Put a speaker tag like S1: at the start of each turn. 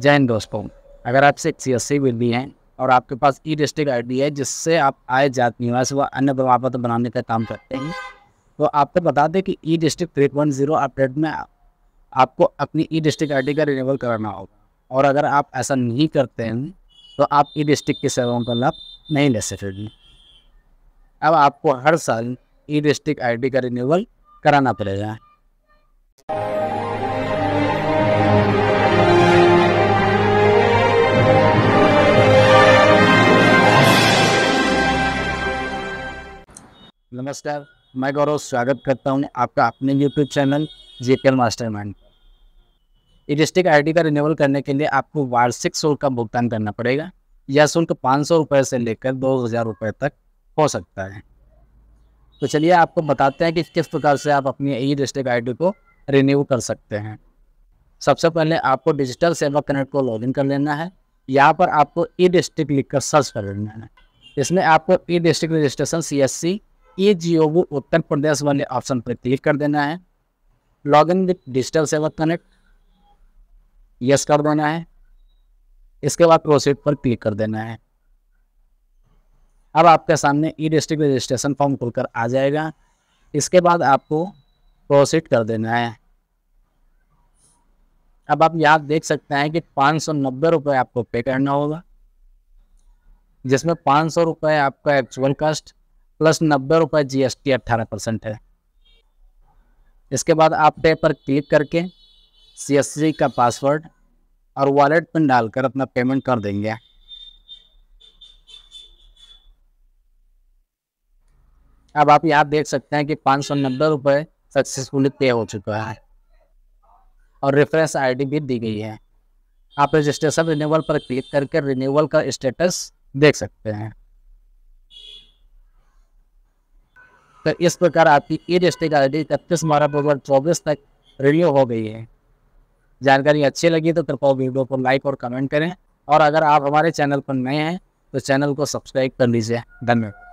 S1: जय हिंद दोस्तों अगर आप सिक्स सी विल भी हैं और आपके पास ई डिस्ट्रिक्ट आई है जिससे आप आए जात निवास व अन्य प्रमाण पत्र बनाने का काम करते हैं तो आपको तो बता दें कि e district three point zero update में आपको अपनी ई डिस्ट्रिक्ट आई का रिन्यूअल कराना होगा और अगर आप ऐसा नहीं करते हैं तो आप ई डिस्ट्रिक्ट की सेवाओं का लाभ नहीं ले सकेंगे अब आपको हर साल ई डिस्ट्रिक्ट आई का रिन्यूअल कराना पड़ेगा नमस्कार मैं गौरव स्वागत करता हूँ आपका अपने YouTube channel J P L master mind district I का रिन्यूअल करने के लिए आपको वार्षिक शुल्क का भुगतान करना पड़ेगा यह शुल्क पाँच सौ रुपये से लेकर दो हज़ार रुपये तक हो सकता है तो चलिए आपको बताते हैं कि किस प्रकार से आप अपनी ई डिस्ट्रिक्ट आई को रिन्यू कर सकते हैं सबसे पहले आपको डिजिटल सेवा कनेक्ट को लॉगिन कर लेना है यहाँ पर आपको ई डिस्ट्रिक्ट लिखकर सर्च कर लेना है इसमें आपको e district registration C S C ये जियो वो उत्तर प्रदेश वाले ऑप्शन पर क्लिक कर देना है लॉग इन विथ डिजिटल सेवा कनेक्ट यस कर देना है इसके बाद प्रोसीड पर क्लिक कर देना है अब आपके सामने ई डिस्ट्रिक्ट रजिस्ट्रेशन फॉर्म खुलकर आ जाएगा इसके बाद आपको प्रोसीड कर देना है अब आप यहाँ देख सकते हैं कि पाँच सौ नब्बे रुपये आपको पे करना होगा जिसमें पाँच सौ रुपये आपका एक्चुअल कास्ट प्लस नब्बे रुपये जी एस टी अट्ठारह परसेंट है इसके बाद आप पे पर क्लिक करके सी एस सी का पासवर्ड और वॉलेट पिन डालकर अपना पेमेंट कर देंगे अब आप यहाँ देख सकते हैं कि पाँच सौ नब्बे रुपये सक्सेसफुली पे हो चुका है और रेफरेंस आईडी भी दी गई है आप रजिस्ट्रेशन रिन्यूअल पर क्लिक करके रिन्यूअल का स्टेटस देख सकते हैं तो इस प्रकार आपकी स्टेज आई डी इकतीस मारह दो हज़ार चौबीस तक रिन्यू हो गई है जानकारी अच्छी लगी तो कृपया वीडियो को लाइक और कमेंट करें और अगर आप हमारे चैनल पर नए हैं तो चैनल को सब्सक्राइब कर लीजिए धन्यवाद